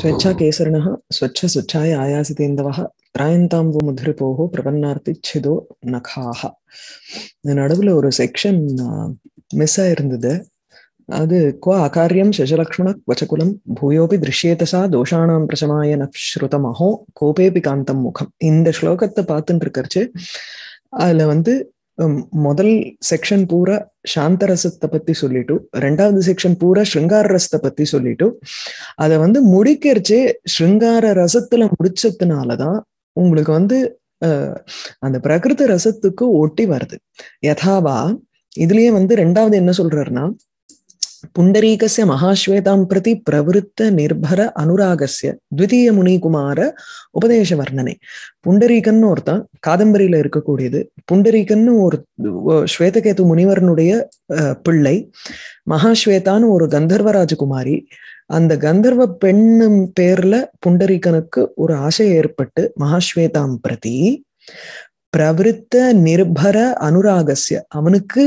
ஸ்வச்சா கேசரிணः स्वच्छ स्वच्छाय आयासितेन्दवः त्रायन्ताम्बुमुधिरिपोः பிரபன்னார்த்திச்சிதோ நகாக நடுவில் ஒரு செக்ஷன் மிஸ் ஆயிருந்தது அது குவா அகாரியம் சசலக்ஷ்மண வச்சகுலம் பூயோபி திருஷ்யேதசா தோஷானாம் பிரசமாய நஸ்ருதமஹோ கோபேபி காந்தம் முகம் இந்த ஸ்லோகத்தை பார்த்துட்டு இருக்கிறச்சு அதுல வந்து முதல் செக்ஷன் பூரா சாந்தரசத்தை பத்தி சொல்லிட்டு ரெண்டாவது செக்ஷன் பூரா ஸ்ருங்கார ரசத்தை பத்தி சொல்லிட்டு அதை வந்து முடிக்கிறச்சே ஸ்ருங்கார ரசத்துல முடிச்சதுனாலதான் உங்களுக்கு வந்து அந்த பிரகிருத ரசத்துக்கு ஒட்டி வருது யதாவா இதுலயே வந்து ரெண்டாவது என்ன சொல்றாருன்னா மகாஸ்வேதாம் பிரதி பிரவருத்த நிர்பர அனுராகசிய ದ್ವಿತೀಯ முனிகுமார உபதேச வர்ணனை புண்டரீகன் ஒருத்தன் காதம்பரியில இருக்கக்கூடியது புண்டரீகன்னு ஒரு ஸ்வேதகேது முனிவரனுடைய பிள்ளை மகாஸ்வேதான்னு ஒரு கந்தர்வராஜகுமாரி அந்த கந்தர்வ பெண்ணும் பேர்ல புண்டரீகனுக்கு ஒரு ஆசை ஏற்பட்டு மகாஸ்வேதாம் பிரதி பிரவிருத்த நிர்பர அனுராகசிய அவனுக்கு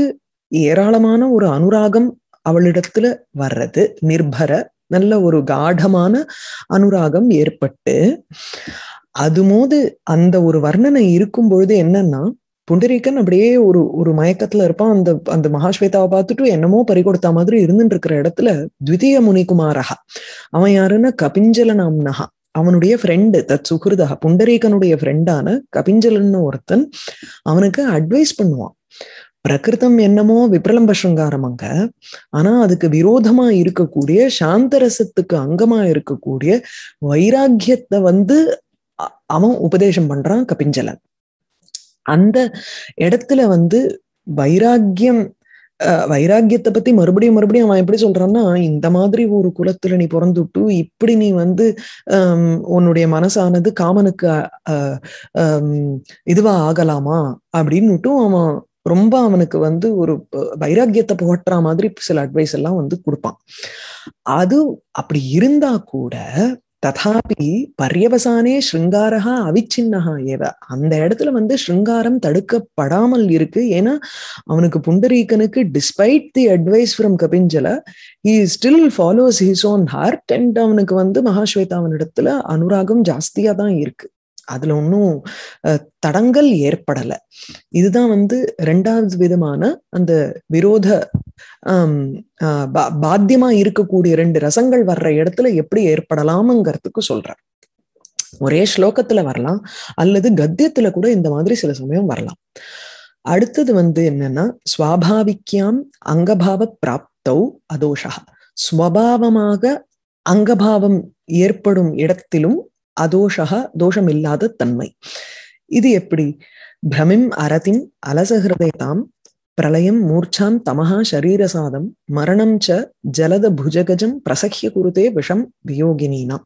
ஏராளமான ஒரு அனுராகம் அவளிடத்துல வர்றது நிர்பர நல்ல ஒரு காடமான அனுராகம் ஏற்பட்டு அதுமோது அந்த ஒரு வர்ணனை இருக்கும் பொழுது என்னன்னா புண்டரீகன் அப்படியே ஒரு ஒரு மயக்கத்துல இருப்பான் அந்த அந்த மகாஸ்வேதாவை பார்த்துட்டு என்னமோ பறி கொடுத்த மாதிரி இருந்துட்டு இருக்கிற இடத்துல த்விதீய முனிகுமாரஹா அவன் யாருன்னா கபிஞ்சல நாம்னஹா அவனுடைய ஃப்ரெண்டு தத் சுகிருதா புண்டரீகனுடைய ஃப்ரெண்டான கபிஞ்சலன்னு ஒருத்தன் அவனுக்கு அட்வைஸ் பண்ணுவான் பிரகிருதம் என்னமோ விப்ரலம்ப சிருங்காரமாங்க ஆனா அதுக்கு விரோதமா இருக்கக்கூடிய சாந்தரசத்துக்கு அங்கமா இருக்கக்கூடிய வைராக்கியத்தை வந்து அவன் உபதேசம் பண்றான் கபிஞ்சலன் அந்த இடத்துல வந்து வைராக்கியம் வைராக்கியத்தை பத்தி மறுபடியும் மறுபடியும் அவன் எப்படி சொல்றான்னா இந்த மாதிரி ஒரு குலத்துல நீ பிறந்துட்டு இப்படி நீ வந்து உன்னுடைய மனசானது காமனுக்கு இதுவா ஆகலாமா அப்படின்னுட்டும் அவன் ரொம்ப அவனுக்கு வந்து ஒரு வைராக்கியத்தை புகட்டுற மாதிரி சில அட்வைஸ் எல்லாம் வந்து கொடுப்பான் அது அப்படி இருந்தா கூட ததாபி பர்யவசானே ஸ்ருங்காரகா அவிச்சின்னகா ஏவ அந்த இடத்துல வந்து ஸ்ருங்காரம் தடுக்கப்படாமல் இருக்கு ஏன்னா அவனுக்கு புண்டரீகனுக்கு despite the advice from Kapinjala he still follows his own heart and அவனுக்கு வந்து மகாஸ்வேதாவனிடத்துல அனுராகம் ஜாஸ்தியா தான் இருக்கு அதுல ஒன்றும் தடங்கல் ஏற்படல இதுதான் வந்து ரெண்டாவது விதமான அந்த விரோத பாத்தியமா இருக்கக்கூடிய ரெண்டு ரசங்கள் வர்ற இடத்துல எப்படி ஏற்படலாம்ங்கிறதுக்கு சொல்றார் ஒரே ஸ்லோகத்துல வரலாம் அல்லது கத்தியத்துல கூட இந்த மாதிரி சில சமயம் வரலாம் அடுத்தது வந்து என்னன்னா சுவாபாவிக்கியாம் அங்கபாவ பிராப்தௌ அதோஷா ஸ்வபாவமாக அங்கபாவம் ஏற்படும் இடத்திலும் அதோஷக தோஷம் இல்லாத தன்மை இது எப்படி பிரமிம் அரதிம் அலசகிருதை தாம் பிரளயம் மூர்ச்சாம் தமஹா சரீரசாதம் மரணம் ச ஜலத புஜகஜம் பிரசக்கிய குருதே விஷம் வியோகினா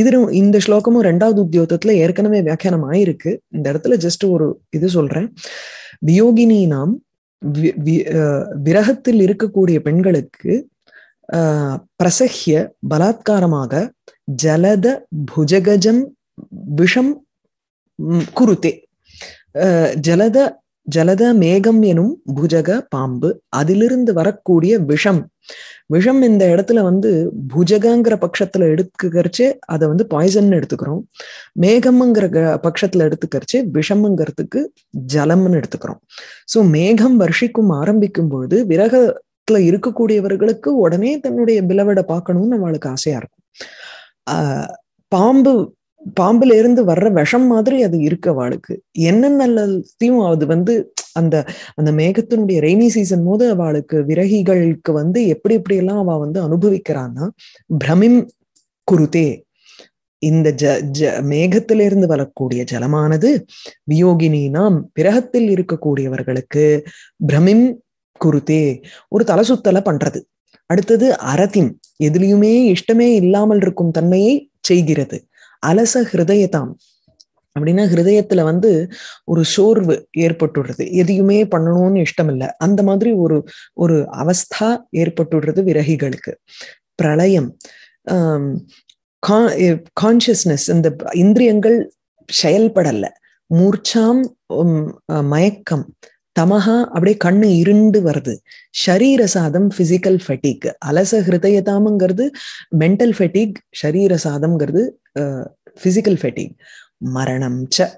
இது இந்த ஸ்லோகமும் ரெண்டாவது உத்தியோகத்துல ஏற்கனவே வியாக்கியானம் ஆயிருக்கு இந்த இடத்துல ஜஸ்ட் ஒரு இது சொல்றேன் வியோகினி நாம் விரகத்தில் இருக்கக்கூடிய பெண்களுக்கு பிரசஹ்ய பலாத்காரமாக ஜலத புஜகஜம் விஷம் குருத்தே ஜலத ஜலத மேகம் எனும் புஜக பாம்பு அதிலிருந்து வரக்கூடிய விஷம் விஷம் இந்த இடத்துல வந்து புஜகங்கிற பட்சத்துல எடுத்துக்கரிச்சு அதை வந்து பாய்சன் எடுத்துக்கிறோம் மேகம்ங்கிற பட்சத்துல எடுத்துக்கரிச்சு விஷம்ங்கிறதுக்கு ஜலம்னு எடுத்துக்கிறோம் சோ மேகம் வருஷிக்கும் ஆரம்பிக்கும் பொழுது விரக இருக்கக்கூடியவர்களுக்கு உடனே தன்னுடைய பிலவடை பார்க்கணும்னு அவளுக்கு ஆசையா இருக்கும் ஆஹ் பாம்பு பாம்புல இருந்து வர்ற விஷம் மாதிரி அது இருக்கு அவளுக்கு என்னென்னத்தையும் அது வந்து அந்த அந்த மேகத்தினுடைய ரெய்னி சீசன் போது அவளுக்கு விரகிகளுக்கு வந்து எப்படி எப்படி எல்லாம் அவ வந்து அனுபவிக்கிறான்னா பிரமிம் குருதே இந்த ஜ ஜ மேகத்திலிருந்து வரக்கூடிய ஜலமானது வியோகினி நாம் பிரகத்தில் இருக்கக்கூடியவர்களுக்கு பிரமிம் குருதே ஒரு தலை சுத்தலை பண்றது அடுத்தது அறத்தின் எதுலையுமே இஷ்டமே இல்லாமல் இருக்கும் தன்மையை செய்கிறது அலச ஹிருதயதாம் அப்படின்னா ஹிருதயத்துல வந்து ஒரு சோர்வு ஏற்பட்டுடுறது எதையுமே பண்ணணும்னு இஷ்டம் இல்லை அந்த மாதிரி ஒரு ஒரு அவஸ்தா ஏற்பட்டுடுறது விரகிகளுக்கு பிரளயம் கான்சியஸ்னஸ் இந்த இந்திரியங்கள் செயல்படல மூர்ச்சாம் மயக்கம் தமஹா அப்படியே கண்ணு இருண்டு வருது ஷரீர சாதம் பிசிக்கல் ஃபெட்டிக் அலச ஹிருதயதாமங்கிறது மென்டல் ஃபெட்டிக் ஷரீர சாதம்ங்கிறது பிசிக்கல் ஃபெட்டிக் மரணம் ச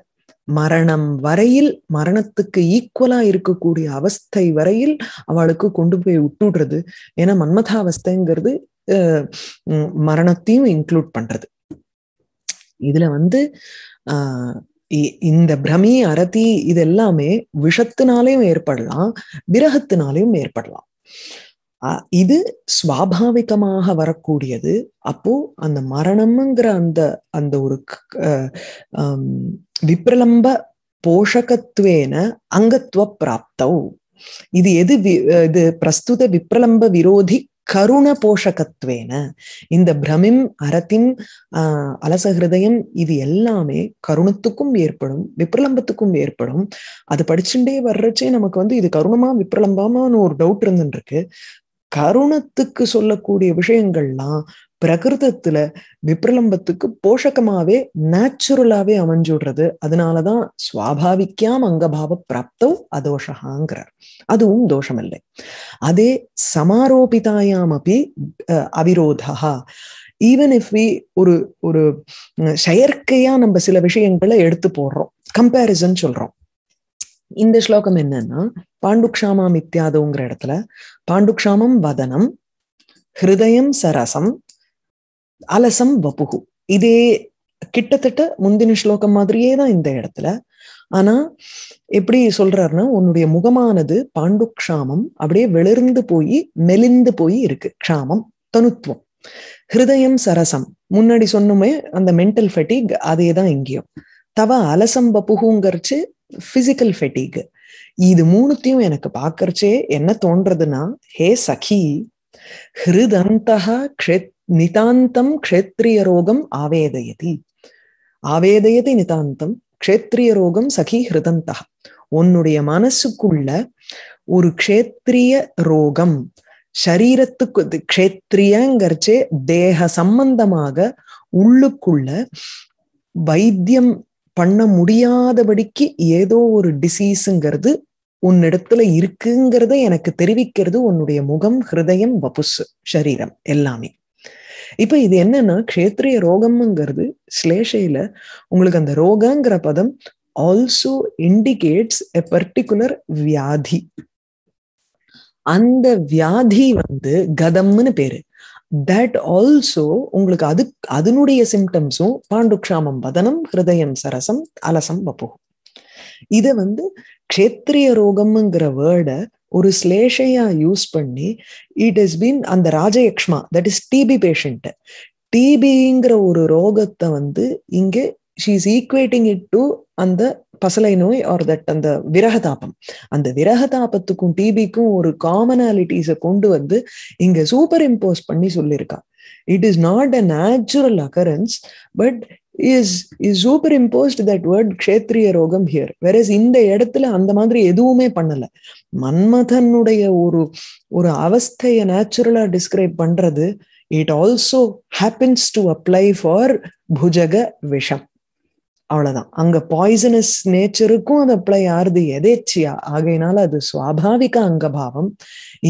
மரணம் வரையில் மரணத்துக்கு ஈக்குவலா இருக்கக்கூடிய அவஸ்தை வரையில் அவளுக்கு கொண்டு போய் விட்டுடுறது ஏன்னா மன்மதாவஸ்தைங்கிறது மரணத்தையும் இன்க்ளூட் பண்றது இதுல வந்து ஆஹ் இந்த பிரமி அரதி இது எல்லாமே விஷத்தினாலையும் ஏற்படலாம் விரகத்தினாலையும் ஏற்படலாம் இது சுவாபாவிகமாக வரக்கூடியது அப்போ அந்த மரணம்ங்கிற அந்த அந்த ஒரு விப்ரலம்ப போஷகத்துவேன அங்கத்துவ பிராப்தவ் இது எது இது பிரஸ்துத விப்ரலம்ப விரோதி கருண போஷகத்துவேன இந்த பிரமிம் அரத்திம் ஆஹ் ஹிருதயம் இது எல்லாமே கருணத்துக்கும் ஏற்படும் விப்ரலம்பத்துக்கும் ஏற்படும் அது படிச்சுட்டே வர்றச்சே நமக்கு வந்து இது கருணமா விப்ரலம்பமான்னு ஒரு டவுட் இருந்துருக்கு கருணத்துக்கு சொல்லக்கூடிய விஷயங்கள்லாம் பிரகிருதத்துல விப்ரலம்பத்துக்கு போஷகமாவே நேச்சுரலாவே அமைஞ்சுடுறது அதனாலதான் சுவாபாவிக்காம் அங்கபாவ பிராப்தோ அதோஷகாங்கிறார் அதுவும் இல்லை அதே சமாரோபிதாயாம் அப்படி அவிரோதா ஈவன் இஃப் வி ஒரு ஒரு செயற்கையா நம்ம சில விஷயங்களை எடுத்து போடுறோம் கம்பேரிசன் சொல்றோம் இந்த ஸ்லோகம் என்னன்னா பாண்டுக்ஷாமாம் இத்தியாதுங்கிற இடத்துல பாண்டுக்ஷாமம் வதனம் ஹிருதயம் சரசம் அலசம் வப்புகு இதே கிட்டத்தட்ட முந்தின ஸ்லோகம் மாதிரியே தான் இந்த இடத்துல ஆனா எப்படி சொல்றாருன்னா உன்னுடைய முகமானது பாண்டு க்ஷாமம் அப்படியே வெளிர்ந்து போய் மெலிந்து போய் இருக்கு க்ஷாமம் தனுத்துவம் ஹிருதயம் சரசம் முன்னாடி சொன்னுமே அந்த மென்டல் ஃபெட்டிக் அதே தான் இங்கேயும் தவ அலசம் பப்புகுங்கிறச்சு பிசிக்கல் ஃபெட்டிக் இது மூணுத்தையும் எனக்கு பாக்குறச்சே என்ன தோன்றதுன்னா ஹே சகி ஹிருதந்தா க்ஷேத் நிதாந்தம் க்ஷேத்ரிய ரோகம் ஆவேதயதி ஆவேதயதி நிதாந்தம் க்ஷேத்ரிய ரோகம் சகி ஹிருதந்தா உன்னுடைய மனசுக்குள்ள ஒரு க்ஷேத்ரிய ரோகம் சரீரத்துக்கு க்ஷேத்ரியங்கிறச்சே தேக சம்பந்தமாக உள்ளுக்குள்ள வைத்தியம் பண்ண முடியாதபடிக்கு ஏதோ ஒரு டிசீஸுங்கிறது உன்னிடத்துல இருக்குங்கிறத எனக்கு தெரிவிக்கிறது உன்னுடைய முகம் ஹிருதயம் வபுசு சரீரம் எல்லாமே இப்ப இது என்னன்னா கேத்திரிய ரோகம்ங்கிறது ஸ்லேஷையில உங்களுக்கு அந்த ரோகங்கிற பதம் ஆல்சோ இண்டிகேட்ஸ் எ பர்டிகுலர் வியாதி அந்த வியாதி வந்து கதம்னு பேரு தட் ஆல்சோ உங்களுக்கு அது அதனுடைய சிம்டம்ஸும் பாண்டுக்ஷாமம் பதனம் ஹிருதயம் சரசம் அலசம் வப்போகும் இதை வந்து க்ஷேத்ரிய ரோகம்ங்கிற வேர்ட ஒரு ஸ்லேஷையா யூஸ் பண்ணி இட் இஸ் பீன் அந்த ராஜயக்ஷ்மா தட் இஸ் டிபி பேஷண்ட் டிபிங்கிற ஒரு ரோகத்தை வந்து இங்கே she is equating it to அந்த பசலை நோய் ஆர் தட் அந்த விரகதாபம் அந்த விரகதாபத்துக்கும் டிபிக்கும் ஒரு காமனாலிட்டிஸை கொண்டு வந்து இங்க சூப்பர் இம்போஸ் பண்ணி சொல்லியிருக்கா it is not a natural occurrence but is is superimposed that word க்ஷேத்ரிய ரோகம் ஹியர் இஸ் இந்த இடத்துல அந்த மாதிரி எதுவுமே பண்ணல மன்மதனுடைய ஒரு ஒரு அவஸ்தையை நேச்சுரலா டிஸ்கிரைப் பண்றது it also happens to apply for புஜக விஷம் அவ்வளவுதான் அங்க பாய்சனஸ் நேச்சருக்கும் அது அப்ளை ஆறுது எதேச்சியா ஆகையினால அது சுவாபாவிக அங்கபாவம்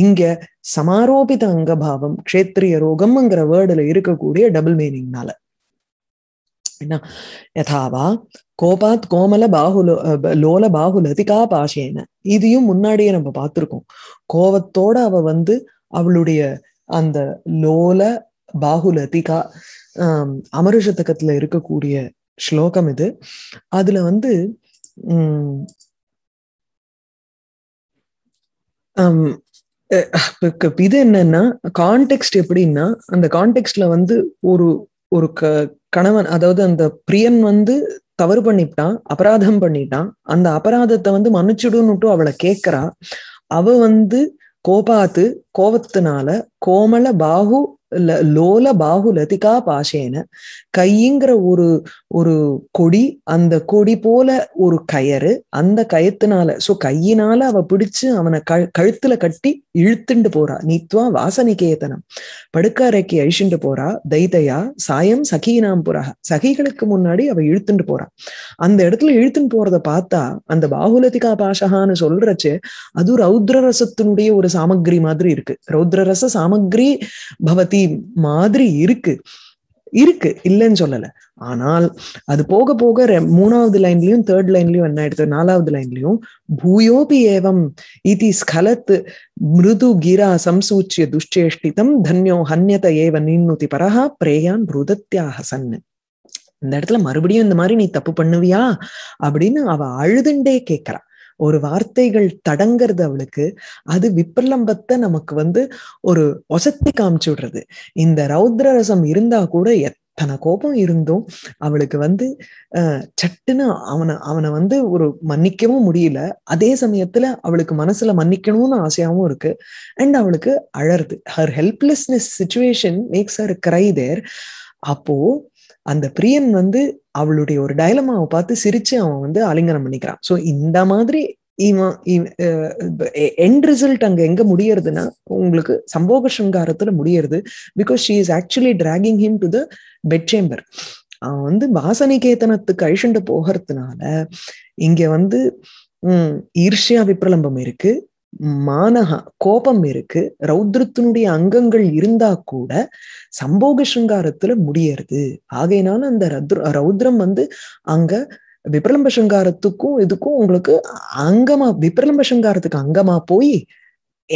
இங்க சமாரோபித அங்கபாவம் க்ஷேத்திரிய ரோகம்ங்கிற வேர்டுல இருக்கக்கூடிய டபுள் மீனிங்னால யதாவா கோபாத் கோமல பாகுல லோல பாகுலதிகா பாஷேன இதையும் முன்னாடியே நம்ம பார்த்துருக்கோம் கோபத்தோட அவ வந்து அவளுடைய அந்த லோல பாகுலதிகா ஆஹ் அமருஷத்தகத்துல இருக்கக்கூடிய ஸ்லோகம் இது அதுல வந்து உம் இது என்னன்னா கான்டெக்ட் எப்படின்னா அந்த கான்டெக்ட்ல வந்து ஒரு ஒரு க கணவன் அதாவது அந்த பிரியன் வந்து தவறு பண்ணிட்டான் அபராதம் பண்ணிட்டான் அந்த அபராதத்தை வந்து மன்னிச்சுடுன்னுட்டு அவளை கேட்கறா அவ வந்து கோபாத்து கோபத்தினால கோமல பாகு லோல பாகு லதிகா பாஷேன கையிங்கிற ஒரு ஒரு கொடி அந்த கொடி போல ஒரு கயறு அந்த கயத்தினால சோ கையினால அவ பிடிச்சு அவனை க கழுத்துல கட்டி இழுத்துண்டு போறா நீத்வா வாசனிக்கேத்தனம் படுக்காரைக்கு அழிச்சுண்டு போறா தைதையா சாயம் சகியினாம் புறா சகிகளுக்கு முன்னாடி அவ இழுத்துண்டு போறா அந்த இடத்துல இழுத்துன்னு போறத பார்த்தா அந்த பாகுலதிகா பாஷகான்னு சொல்றச்சு அது ரௌத்ர ரசத்தினுடைய ஒரு சாமக்ரி மாதிரி இருக்கு ரௌத்ர ரச சாமக்ரி பவதி மாதிரி இருக்கு இருக்கு இல்லைன்னு சொல்லல ஆனால் அது போக போக மூணாவது லைன்லயும் தேர்ட் லைன்லயும் என்ன ஆயிடுது நாலாவது லைன்லயும் பூயோபி ஏவம் இதி ஸ்கலத்து மிருது கிரா சம்சூச்சிய துஷ்டேஷ்டிதம் தன்யோ ஹன்யத ஏவ நின்னுதி பரஹா பிரேயான் ருதத்யாக சன்னு இந்த இடத்துல மறுபடியும் இந்த மாதிரி நீ தப்பு பண்ணுவியா அப்படின்னு அவ அழுதுண்டே கேட்கிறா ஒரு வார்த்தைகள் தடங்கிறது அவளுக்கு அது விப்ரலம்பத்தை நமக்கு வந்து ஒரு ஒசத்தி காமிச்சு விடுறது இந்த ரௌத்ரரசம் இருந்தா கூட எத்தனை கோபம் இருந்தும் அவளுக்கு வந்து சட்டுன்னு அவனை அவனை வந்து ஒரு மன்னிக்கவும் முடியல அதே சமயத்துல அவளுக்கு மனசுல மன்னிக்கணும்னு ஆசையாவும் இருக்கு அண்ட் அவளுக்கு அழருது her helplessness situation makes her cry there அப்போ அந்த பிரியன் வந்து அவளுடைய ஒரு டைலமாவை பார்த்து சிரிச்சு அவன் வந்து அலிங்கனம் பண்ணிக்கிறான் சோ இந்த மாதிரி இவன் என் ரிசல்ட் அங்க எங்க முடியறதுன்னா உங்களுக்கு சம்போக சங்காரத்துல முடியறது because she is actually dragging him to the bed chamber அவன் வந்து வாசனிகேதனத்துக்கு ஐஷண்ட போகிறதுனால இங்க வந்து உம் ஈர்ஷியா விப்ரலம்பம் இருக்கு மானக கோபம் இருக்கு ரௌத்ரத்தினுடைய அங்கங்கள் இருந்தா கூட சம்போக சிங்காரத்துல முடியறது ஆகையினால அந்த ரௌத்ரம் வந்து அங்க விபிரலம்ப சிங்காரத்துக்கும் இதுக்கும் உங்களுக்கு அங்கமா விபிரலம்ப சிங்காரத்துக்கு அங்கமா போய்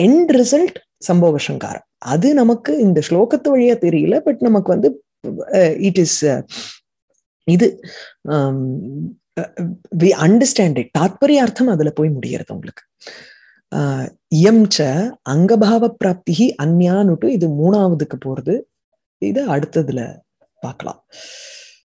என் ரிசல்ட் சம்போக சிங்காரம் அது நமக்கு இந்த ஸ்லோகத்து வழியா தெரியல பட் நமக்கு வந்து இட் இஸ் இது வி அண்டர்ஸ்டாண்ட் இட் அர்த்தம் அதுல போய் முடியறது உங்களுக்கு எம் ச அங்கபாவ பிராப்தி அந்யானுட்டு இது மூணாவதுக்கு போறது இது அடுத்ததுல பார்க்கலாம்